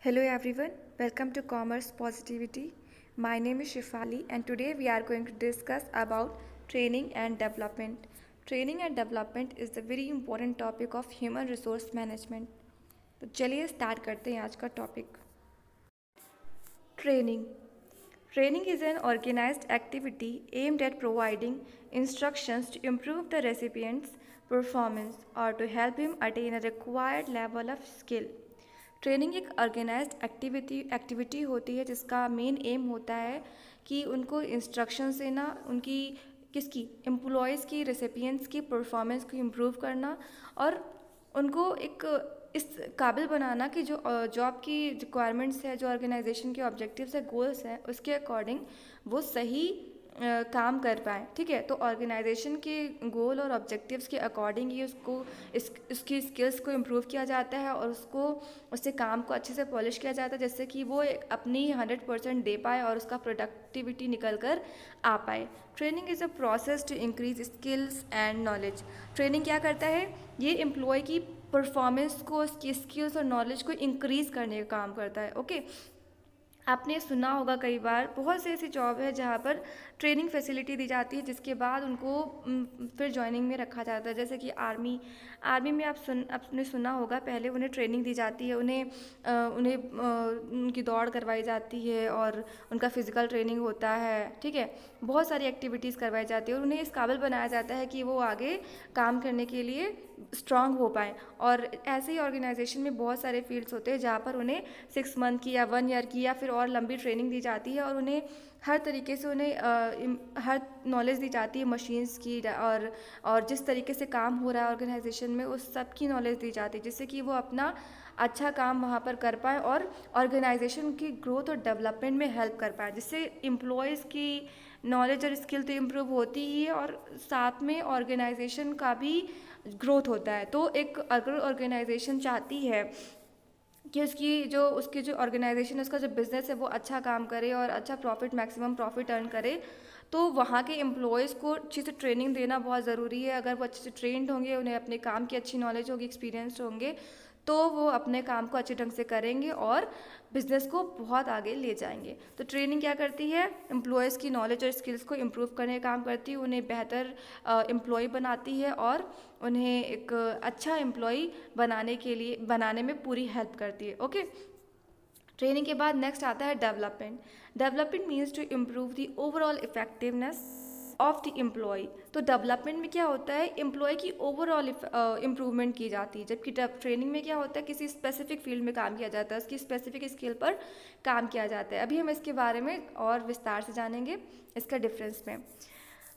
Hello everyone, welcome to Commerce Positivity. My name is Shifali and today we are going to discuss about training and development. Training and development is a very important topic of human resource management. तो चलिए start करते हैं आज का topic training Training is an organized activity aimed at providing instructions to improve the recipient's performance or to help him attain a required level of skill. Training एक organize activity activity होती है जिसका main M होता है कि उनको instruction देना उनकी किसकी एम्प्लॉयज़ की रेसिपियंस की परफॉर्मेंस को इम्प्रूव करना और उनको एक इस काबिल बनाना कि जो जॉब की रिक्वायरमेंट्स है जो ऑर्गेनाइजेशन के ऑब्जेक्टिव्स है गोल्स हैं उसके अकॉर्डिंग वो सही काम कर पाएँ ठीक है तो ऑर्गेनाइजेशन के गोल और ऑब्जेक्टिव्स के अकॉर्डिंग ही उसको इस उसकी स्किल्स को इम्प्रूव किया जाता है और उसको उससे काम को अच्छे से पॉलिश किया जाता है जिससे कि वो अपनी हंड्रेड परसेंट दे पाए और उसका प्रोडक्टिविटी निकल कर आ पाए training is a process to increase skills and knowledge training क्या करता है ये एम्प्लॉय की परफॉर्मेंस को उसकी स्किल्स और नॉलेज को इंक्रीज़ करने का काम करता है ओके आपने सुना होगा कई बार बहुत सी ऐसी जॉब है जहाँ पर ट्रेनिंग फैसिलिटी दी जाती है जिसके बाद उनको फिर जॉइनिंग में रखा जाता है जैसे कि आर्मी आर्मी में आप सुन आपने सुना होगा पहले उन्हें ट्रेनिंग दी जाती है उन्हें उन्हें उनकी दौड़ करवाई जाती है और उनका फिज़िकल ट्रेनिंग होता है ठीक है बहुत सारी एक्टिविटीज़ करवाई जाती है और उन्हें इस काबिल बनाया जाता है कि वो आगे काम करने के लिए स्ट्रांग हो पाएँ और ऐसे ही ऑर्गेनाइजेशन में बहुत सारे फील्ड्स होते हैं जहाँ पर उन्हें सिक्स मंथ की या वन ईयर की या फिर और लंबी ट्रेनिंग दी जाती है और उन्हें हर तरीके से उन्हें आ, हर नॉलेज दी जाती है मशीन्स की और और जिस तरीके से काम हो रहा है ऑर्गेनाइजेशन में उस सब की नॉलेज दी जाती है जिससे कि वो अपना अच्छा काम वहाँ पर कर पाएँ और ऑर्गेनाइजेशन की ग्रोथ और डेवलपमेंट में हेल्प कर पाएँ जिससे एम्प्लॉयज़ की नॉलेज और स्किल तो इम्प्रूव होती ही है और साथ में ऑर्गेनाइजेशन का भी ग्रोथ होता है तो एक अगर ऑर्गेनाइजेशन चाहती है कि उसकी जो उसकी जो ऑर्गेनाइजेशन उसका जो बिज़नेस है वो अच्छा काम करे और अच्छा प्रॉफिट मैक्सिमम प्रॉफिट अर्न करे तो वहाँ के एम्प्लॉयज़ को अच्छी से ट्रेनिंग देना बहुत ज़रूरी है अगर वो अच्छे से ट्रेंड होंगे उन्हें अपने काम की अच्छी नॉलेज होगी एक्सपीरियंसड होंगे तो वो अपने काम को अच्छे ढंग से करेंगे और बिजनेस को बहुत आगे ले जाएंगे तो ट्रेनिंग क्या करती है एम्प्लॉयज़ की नॉलेज और स्किल्स को इम्प्रूव करने का काम करती है उन्हें बेहतर एम्प्लॉय बनाती है और उन्हें एक अच्छा एम्प्लॉय बनाने के लिए बनाने में पूरी हेल्प करती है ओके ट्रेनिंग के बाद नेक्स्ट आता है development development means to improve the overall effectiveness of the employee तो डेवलपमेंट में क्या होता है एम्प्लॉय की ओवरऑल इम्प्रूवमेंट uh, की जाती है जबकि ट्रेनिंग में क्या होता है किसी स्पेसिफिक फील्ड में काम किया जाता है उसकी स्पेसिफिक स्किल पर काम किया जाता है अभी हम इसके बारे में और विस्तार से जानेंगे इसका डिफरेंस में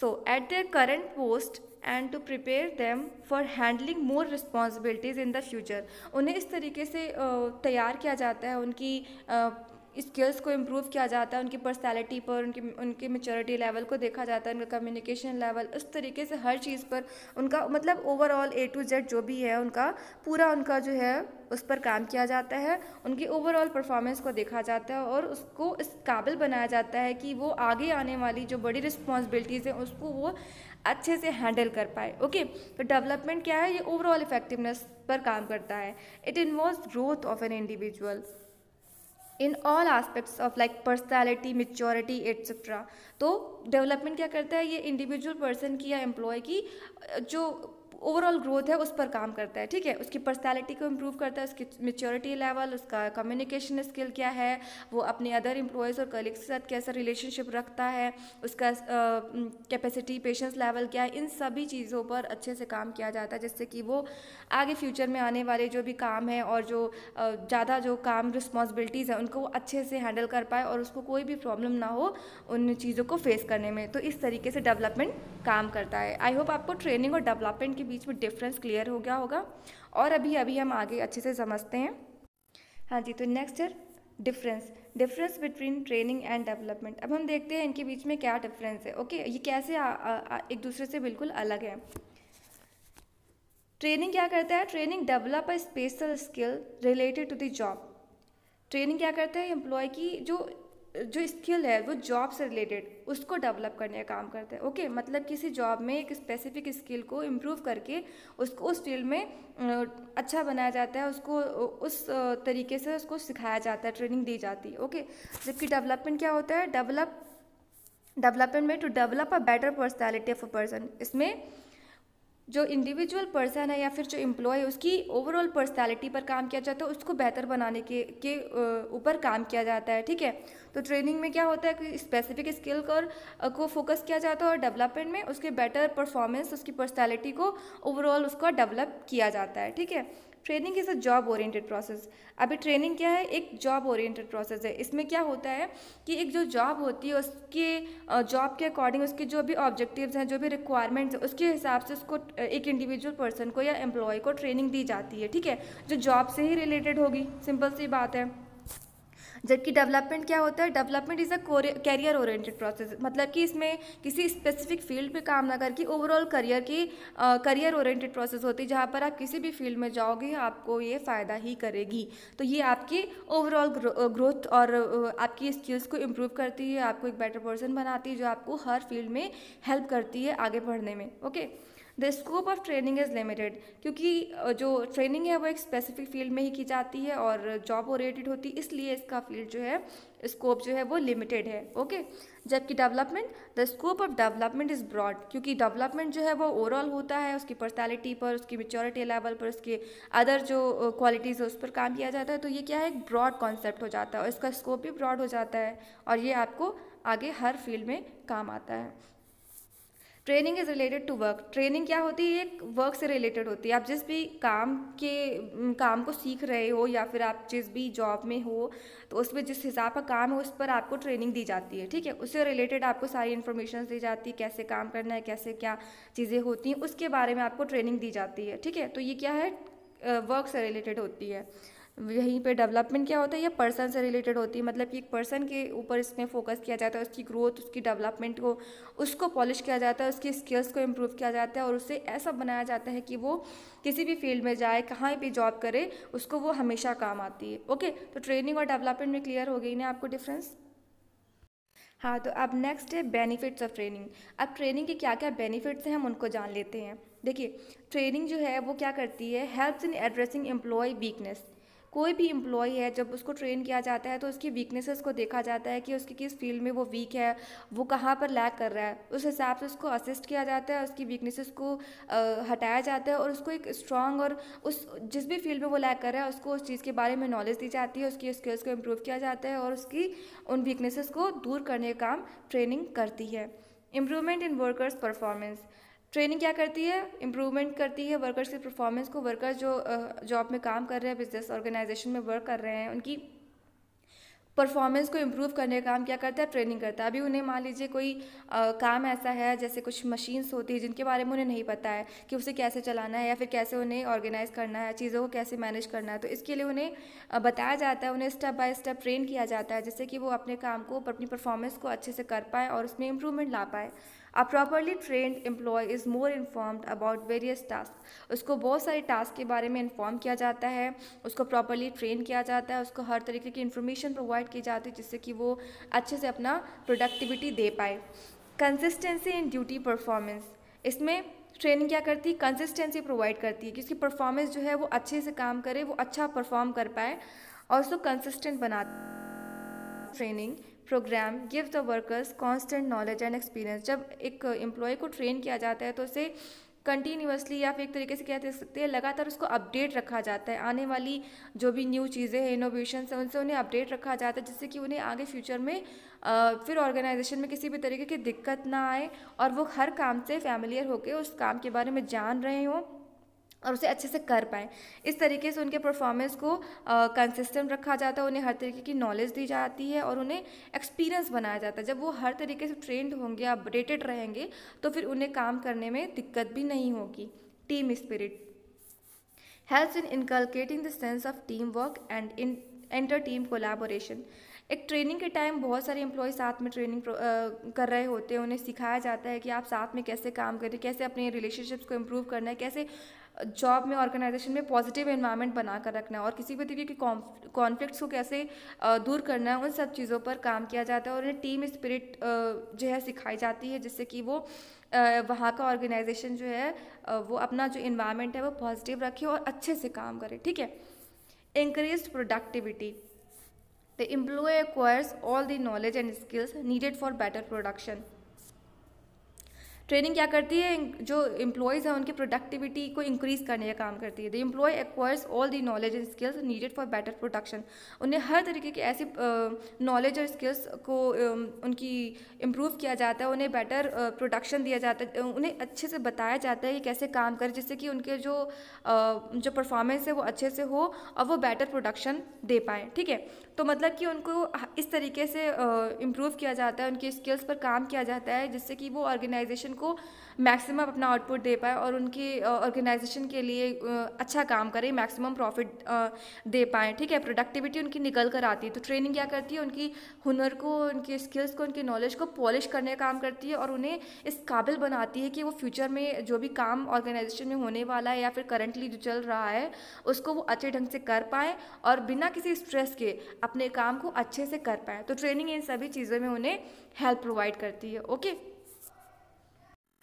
so at the current post and to prepare them for handling more responsibilities in the future उन्हें इस तरीके से uh, तैयार किया जाता है उनकी uh, स्किल्स को इम्प्रूव किया जाता है उनकी पर्सनैलिटी पर उनकी उनके मेचोरिटी लेवल को देखा जाता है उनका कम्युनिकेशन लेवल उस तरीके से हर चीज़ पर उनका मतलब ओवरऑल ए टू जेड जो भी है उनका पूरा उनका जो है उस पर काम किया जाता है उनकी ओवरऑल परफॉर्मेंस को देखा जाता है और उसको इस काबिल बनाया जाता है कि वो आगे आने वाली जो बड़ी रिस्पॉन्सिबिलिटीज़ हैं उसको वो अच्छे से हैंडल कर पाए ओके तो डेवलपमेंट क्या है ये ओवरऑल इफेक्टिवनेस पर काम करता है it involve growth of an individual in all aspects of like personality maturity etcetera तो डेवलपमेंट क्या करता है ये इंडिविजुअल पर्सन की या एम्प्लॉय की जो ओवरऑल ग्रोथ है उस पर काम करता है ठीक है उसकी पर्सनैलिटी को इम्प्रूव करता है उसकी मेच्योरिटी लेवल उसका कम्युनिकेशन स्किल क्या है वो अपने अदर इम्प्लॉयज़ और कलीग्स के साथ कैसा रिलेशनशिप रखता है उसका कैपेसिटी पेशेंस लेवल क्या है इन सभी चीज़ों पर अच्छे से काम किया जाता है जिससे कि वो आगे फ्यूचर में आने वाले जो भी काम है और जो ज़्यादा जो काम रिस्पॉन्सिबिलिटीज़ हैं उनको वो अच्छे से हैंडल कर पाए और उसको कोई भी प्रॉब्लम ना हो उन चीज़ों को फेस करने में तो इस तरीके से डेवलपमेंट काम करता है आई होप आपको ट्रेनिंग और डेवलपमेंट की बीच में डिफरेंस क्लियर हो गया होगा और अभी अभी हम आगे अच्छे से समझते हैं हाँ जी तो नेक्स्ट है difference difference between training and development अब हम देखते हैं इनके बीच में क्या डिफरेंस है ओके ये कैसे आ, आ, आ, एक दूसरे से बिल्कुल अलग है ट्रेनिंग क्या करता है training develop a special skill related to the job training क्या करता है एम्प्लॉय की जो जो स्किल है वो जॉब से रिलेटेड उसको डेवलप करने का काम करते हैं ओके मतलब किसी जॉब में एक स्पेसिफिक स्किल को इम्प्रूव करके उसको उस फील्ड में अच्छा बनाया जाता है उसको उस तरीके से उसको सिखाया जाता है ट्रेनिंग दी जाती है ओके जबकि डेवलपमेंट क्या होता है डेवलप डेवलपमेंट में to develop a better personality of a person इसमें जो इंडिविजुअल पर्सन है या फिर जो एम्प्लॉय है उसकी ओवरऑल पर्सनैलिटी पर काम किया जाता है उसको बेहतर बनाने के के ऊपर काम किया जाता है ठीक है तो ट्रेनिंग में क्या होता है कि स्पेसिफिक स्किल कर को फोकस किया जाता है और डेवलपमेंट में उसके बेटर परफॉर्मेंस उसकी पर्सनैलिटी को ओवरऑल उसका डेवलप किया जाता है ठीक है training is a job oriented process अभी ट्रेनिंग क्या है एक जॉब ओरिएंटेड प्रोसेस है इसमें क्या होता है कि एक जो जॉब होती है उसके जॉब के अकॉर्डिंग उसके जो भी ऑब्जेक्टिव्स हैं जो भी रिक्वायरमेंट्स हैं उसके हिसाब से उसको एक इंडिविजुअल पर्सन को या एम्प्लॉय को ट्रेनिंग दी जाती है ठीक है जो जॉब से ही रिलेटेड होगी सिंपल सी बात है जबकि डेवलपमेंट क्या होता है development is a career oriented process मतलब कि इसमें किसी स्पेसिफिक फील्ड पे काम ना करके ओवरऑल करियर की करियर ओरिएंटेड प्रोसेस होती है जहाँ पर आप किसी भी फील्ड में जाओगे आपको ये फ़ायदा ही करेगी तो ये आपकी ओवरऑल ग्रोथ और आपकी स्किल्स को इम्प्रूव करती है आपको एक बेटर पर्सन बनाती है जो आपको हर फील्ड में हेल्प करती है आगे बढ़ने में okay okay? The scope of training is limited क्योंकि जो ट्रेनिंग है वो एक स्पेसिफिक फील्ड में ही की जाती है और जॉब ओरिएटेड होती है इसलिए इसका फील्ड जो है स्कोप जो है वो लिमिटेड है ओके जबकि development the scope of development is broad क्योंकि डेवलपमेंट जो है वो ओवरऑल होता है उसकी पर्सनैलिटी पर उसकी मेच्योरिटी लेवल पर उसके अदर जो क्वालिटीज़ है उस पर काम किया जाता है तो ये क्या है एक ब्रॉड कॉन्सेप्ट हो जाता है और इसका स्कोप भी ब्रॉड हो जाता है और ये आपको आगे हर फील्ड में काम आता है training is related to work training क्या होती है एक वर्क से रिलेटेड होती है आप जिस भी काम के काम को सीख रहे हो या फिर आप जिस भी जॉब में हो तो उसमें जिस हिसाब का काम है उस पर आपको ट्रेनिंग दी जाती है ठीक है उससे रिलेटेड आपको सारी इन्फॉर्मेशन दी जाती है कैसे काम करना है कैसे क्या चीज़ें होती हैं उसके बारे में आपको ट्रेनिंग दी जाती है ठीक है तो ये क्या है वर्क से रिलेटेड होती है यहीं पे डेवलपमेंट क्या होता है या पर्सन से रिलेटेड होती है मतलब कि एक पर्सन के ऊपर इसमें फोकस किया जाता है उसकी ग्रोथ उसकी डेवलपमेंट को उसको पॉलिश किया जाता है उसकी स्किल्स को इम्प्रूव किया जाता है और उसे ऐसा बनाया जाता है कि वो किसी भी फील्ड में जाए कहाँ भी जॉब करे उसको वो हमेशा काम आती है ओके तो ट्रेनिंग और डेवलपमेंट में क्लियर हो गई ना आपको डिफरेंस हाँ तो अब नेक्स्ट है बेनिफिट्स ऑफ ट्रेनिंग अब ट्रेनिंग के क्या क्या बेनिफिट्स हैं हम उनको जान लेते हैं देखिए ट्रेनिंग जो है वो क्या करती है helps in addressing employee weakness कोई भी इम्प्लॉई है जब उसको ट्रेन किया जाता है तो उसकी वीकनेसेस को देखा जाता है कि उसकी किस फील्ड में वो वीक है वो कहाँ पर लैक कर रहा है उस हिसाब से उसको असिस्ट किया जाता है उसकी वीकनेसेस को हटाया जाता है और उसको एक स्ट्रॉन्ग और उस जिस भी फील्ड में वो लैक कर रहा है उसको उस चीज़ के बारे में नॉलेज दी जाती है उसकी स्किल्स को इम्प्रूव किया जाता है और उसकी उन वीकनेसेस को दूर करने का काम ट्रेनिंग करती है improvement in workers performance training क्या करती है इम्प्रूवमेंट करती है वर्कर्स की परफॉर्मेंस को वर्कर्स जो जॉब में काम कर रहे हैं बिजनेस ऑर्गेनाइजेशन में वर्क कर रहे हैं उनकी परफॉर्मेंस को इम्प्रूव करने का काम क्या करता है ट्रेनिंग करता है अभी उन्हें मान लीजिए कोई आ, काम ऐसा है जैसे कुछ मशीन्स होती है जिनके बारे में उन्हें नहीं पता है कि उसे कैसे चलाना है या फिर कैसे उन्हें ऑर्गेनाइज करना है चीज़ों को कैसे मैनेज करना है तो इसके लिए उन्हें बताया जाता है उन्हें स्टेप बाय स्टेप ट्रेन किया जाता है जिससे कि वो अपने काम को अपनी परफॉर्मेंस को अच्छे से कर पाए और उसमें इम्प्रूवमेंट ला पाए a properly trained employee is more informed about various task उसको बहुत सारे टास्क के बारे में इन्फॉर्म किया जाता है उसको प्रॉपरली ट्रेन किया जाता है उसको हर तरीके की इन्फॉर्मेशन प्रोवाइड की जाती है जिससे कि वो अच्छे से अपना प्रोडक्टिविटी दे पाए कंसिस्टेंसी इन ड्यूटी परफॉर्मेंस इसमें ट्रेनिंग क्या करती है कंसिस्टेंसी प्रोवाइड करती है कि उसकी परफॉर्मेंस जो है वो अच्छे से काम करे वो अच्छा परफॉर्म कर पाए और उसको कंसिस्टेंट बना training program give the workers constant knowledge and experience जब एक एम्प्लॉय को ट्रेन किया जाता है तो उसे कंटिन्यूसली या फिर एक तरीके से क्या कह सकते हैं लगातार उसको अपडेट रखा जाता है आने वाली जो भी न्यू चीज़ें हैं इनोवेशन है उनसे उन्हें अपडेट रखा जाता है जिससे कि उन्हें आगे फ्यूचर में आ, फिर ऑर्गेनाइजेशन में किसी भी तरीके की दिक्कत ना आए और वो हर काम से फैमिलियर होकर उस काम के बारे में जान रहे हों और उसे अच्छे से कर पाएँ इस तरीके से उनके परफॉर्मेंस को कंसिस्टेंट रखा जाता है उन्हें हर तरीके की नॉलेज दी जाती है और उन्हें एक्सपीरियंस बनाया जाता है जब वो हर तरीके से ट्रेंड होंगे अपडेटेड रहेंगे तो फिर उन्हें काम करने में दिक्कत भी नहीं होगी team spirit in inculcating the sense of team work and inter team collaboration एक ट्रेनिंग के टाइम बहुत सारे एम्प्लॉय साथ में ट्रेनिंग कर रहे होते हैं उन्हें सिखाया जाता है कि आप साथ में कैसे काम करें कैसे अपने रिलेशनशिप्स को इम्प्रूव करना है कैसे जॉब में ऑर्गेनाइजेशन में पॉजिटिव बना बनाकर रखना है और किसी भी तरीके के कॉन्फ्लिक्ट्स को कैसे दूर करना है उन सब चीज़ों पर काम किया जाता है और उन्हें टीम स्पिरिट जो है सिखाई जाती है जिससे कि वो वहाँ का ऑर्गेनाइजेशन जो है वो अपना जो इन्वायरमेंट है वो पॉजिटिव रखे और अच्छे से काम करे ठीक है increase productivity The employee acquires all the knowledge and skills needed for better production. Training क्या करती है जो एम्प्लॉयज़ हैं उनकी प्रोडक्टिविटी को इंक्रीज़ करने का काम करती है the employee acquires all the knowledge and skills needed for better production उन्हें हर तरीके की ऐसी नॉलेज और स्किल्स को उनकी इम्प्रूव किया जाता है उन्हें बेटर प्रोडक्शन दिया जाता है उन्हें अच्छे से बताया जाता है कि कैसे काम करें जिससे कि उनके जो जो परफॉर्मेंस है वो अच्छे से हो और वो बेटर प्रोडक्शन दे पाएँ ठीक है तो मतलब कि उनको इस तरीके से इम्प्रूव किया जाता है उनके स्किल्स पर काम किया जाता है जिससे कि वो ऑर्गेनाइजेशन को मैक्सिमम अपना आउटपुट दे पाए और उनकी ऑर्गेनाइजेशन के लिए अच्छा काम करें मैक्सिमम प्रॉफिट दे पाएँ ठीक है प्रोडक्टिविटी उनकी निकल कर आती है तो ट्रेनिंग क्या करती है उनकी हुनर को उनके स्किल्स को उनके नॉलेज को पॉलिश करने का काम करती है और उन्हें इस काबिल बनाती है कि वो फ्यूचर में जो भी काम ऑर्गेनाइजेशन में होने वाला है या फिर करंटली जो चल रहा है उसको वो अच्छे ढंग से कर पाएँ और बिना किसी स्ट्रेस के अपने काम को अच्छे से कर पाएँ तो ट्रेनिंग इन सभी चीज़ों में उन्हें हेल्प प्रोवाइड करती है ओके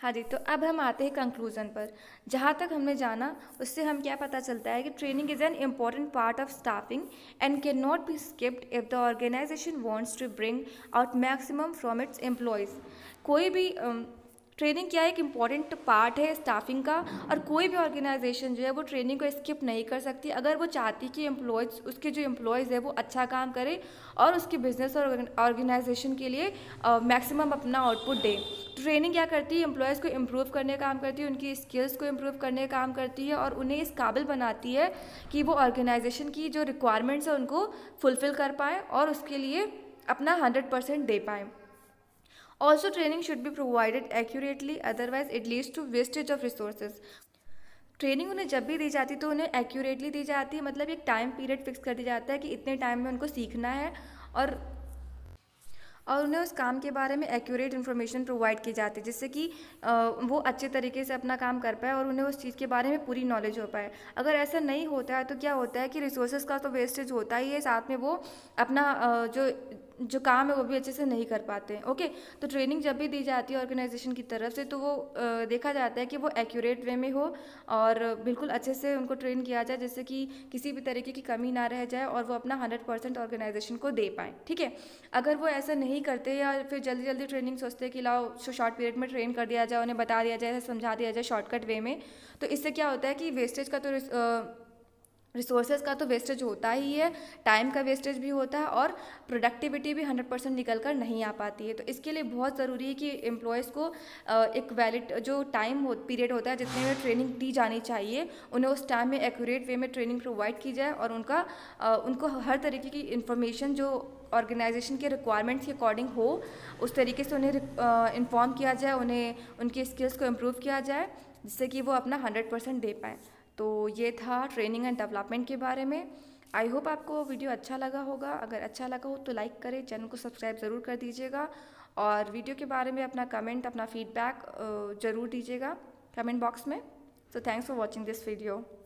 हाँ जी तो अब हम आते हैं कंक्लूज़न पर जहाँ तक हमने जाना उससे हम क्या पता चलता है कि training is an important part of staffing and can not be skipped if the organisation wants to bring out maximum from its employees कोई भी ट्रेनिंग क्या एक इम्पॉर्टेंट पार्ट है स्टाफिंग का और कोई भी ऑर्गेनाइजेशन जो है वो ट्रेनिंग को स्किप नहीं कर सकती अगर वो चाहती कि एम्प्लॉयज़ उसके जो एम्प्लॉयज़ है वो अच्छा काम करें और उसके बिजनेस और ऑर्गेनाइजेशन के लिए मैक्सिमम अपना आउटपुट दें ट्रेनिंग क्या करती है एम्प्लॉयज़ को इम्प्रूव करने का काम करती है उनकी स्किल्स को इम्प्रूव करने का काम करती है और उन्हें इस काबिल बनाती है कि वो ऑर्गेनाइजेशन की जो रिक्वायरमेंट्स है उनको फुलफ़िल कर पाएँ और उसके लिए अपना हंड्रेड परसेंट दे पाएँ Also training should be provided accurately otherwise it leads to wastage of resources. Training उन्हें जब भी दी जाती तो उन्हें एक्यूरेटली दी जाती है मतलब एक टाइम पीरियड फिक्स कर दिया जाता है कि इतने टाइम में उनको सीखना है और और उन्हें उस काम के बारे में एक्यूरेट इन्फॉर्मेशन प्रोवाइड की जाती है जिससे कि वो अच्छे तरीके से अपना काम कर पाए और उन्हें उस चीज़ के बारे में पूरी नॉलेज हो पाए अगर ऐसा नहीं होता है तो क्या होता है कि रिसोर्सेज का तो वेस्टेज होता ही है साथ में वो अपना जो जो काम है वो भी अच्छे से नहीं कर पाते हैं ओके तो ट्रेनिंग जब भी दी जाती है ऑर्गेनाइजेशन की तरफ से तो वो देखा जाता है कि वो एक्यूरेट वे में हो और बिल्कुल अच्छे से उनको ट्रेन किया जाए जिससे कि किसी भी तरीके की कमी ना रह जाए और वो अपना हंड्रेड परसेंट ऑर्गेनाइजेशन को दे पाएँ ठीक है अगर वो ऐसा नहीं करते या फिर जल्दी जल्दी ट्रेनिंग सोचते कि लाओ शॉर्ट पीरियड में ट्रेन कर दिया जाए उन्हें बता दिया जाए समझा दिया जाए शॉर्टकट वे में तो इससे क्या होता है कि वेस्टेज का तो रिसोर्सेज का तो वेस्टेज होता ही है टाइम का वेस्टेज भी होता है और प्रोडक्टिविटी भी हंड्रेड परसेंट निकल कर नहीं आ पाती है तो इसके लिए बहुत ज़रूरी है कि एम्प्लॉयज़ को एक वैलिड जो टाइम हो, पीरियड होता है जितने में ट्रेनिंग दी जानी चाहिए उन्हें उस टाइम में एक्यूरेट वे में ट्रेनिंग प्रोवाइड की जाए और उनका उनको हर तरीके की इन्फॉर्मेशन जो ऑर्गेनाइजेशन के रिक्वायरमेंट्स के अकॉर्डिंग हो उस तरीके से उन्हें इन्फॉर्म किया जाए उन्हें उनके स्किल्स को इम्प्रूव किया जाए जिससे कि वो अपना हंड्रेड परसेंट दे पाएँ तो ये था ट्रेनिंग एंड डेवलपमेंट के बारे में आई होप आपको वीडियो अच्छा लगा होगा अगर अच्छा लगा हो तो लाइक करें चैनल को सब्सक्राइब ज़रूर कर दीजिएगा और वीडियो के बारे में अपना कमेंट अपना फीडबैक ज़रूर दीजिएगा कमेंट बॉक्स में so thanks for watching this video